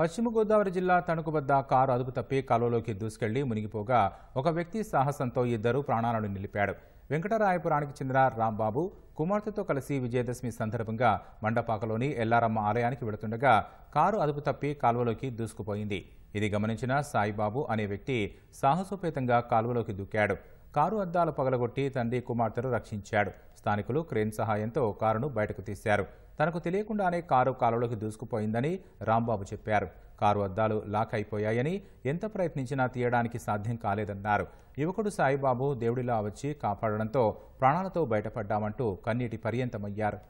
పశ్చిమ గోదావరి జిల్లా తణుకు వద్ద కారు అదుపు తప్పి కాలువలోకి దూసుకెళ్లి మునిగిపోగా ఒక వ్యక్తి సాహసంతో ఇద్దరు ప్రాణాలను నిలిపాడు వెంకటరాయపురానికి చెందిన రాంబాబు కుమార్తెతో కలిసి విజయదశమి సందర్భంగా మండపాకలోని ఎల్లారమ్మ ఆలయానికి వెళుతుండగా కారు అదుపు తప్పి కాలువలోకి దూసుకుపోయింది ఇది గమనించిన సాయిబాబు అనే వ్యక్తి సాహసోపేతంగా కాలువలోకి దూకాడు కారు అద్దాలు పగలగొట్టి తండ్రి కుమార్తెను రక్షించాడు స్థానికులు క్రేన్ సహాయంతో కారును బయటకు తీశారు తనకు తెలియకుండానే కారు కాలువలోకి దూసుకుపోయిందని రాంబాబు చెప్పారు కారు అద్దాలు లాక్ అయిపోయాయని ఎంత ప్రయత్నించినా తీయడానికి సాధ్యం కాలేదన్నారు యువకుడు సాయిబాబు దేవుడిలా వచ్చి కాపాడడంతో ప్రాణాలతో బయటపడ్డామంటూ కన్నీటి పర్యంతమయ్యారు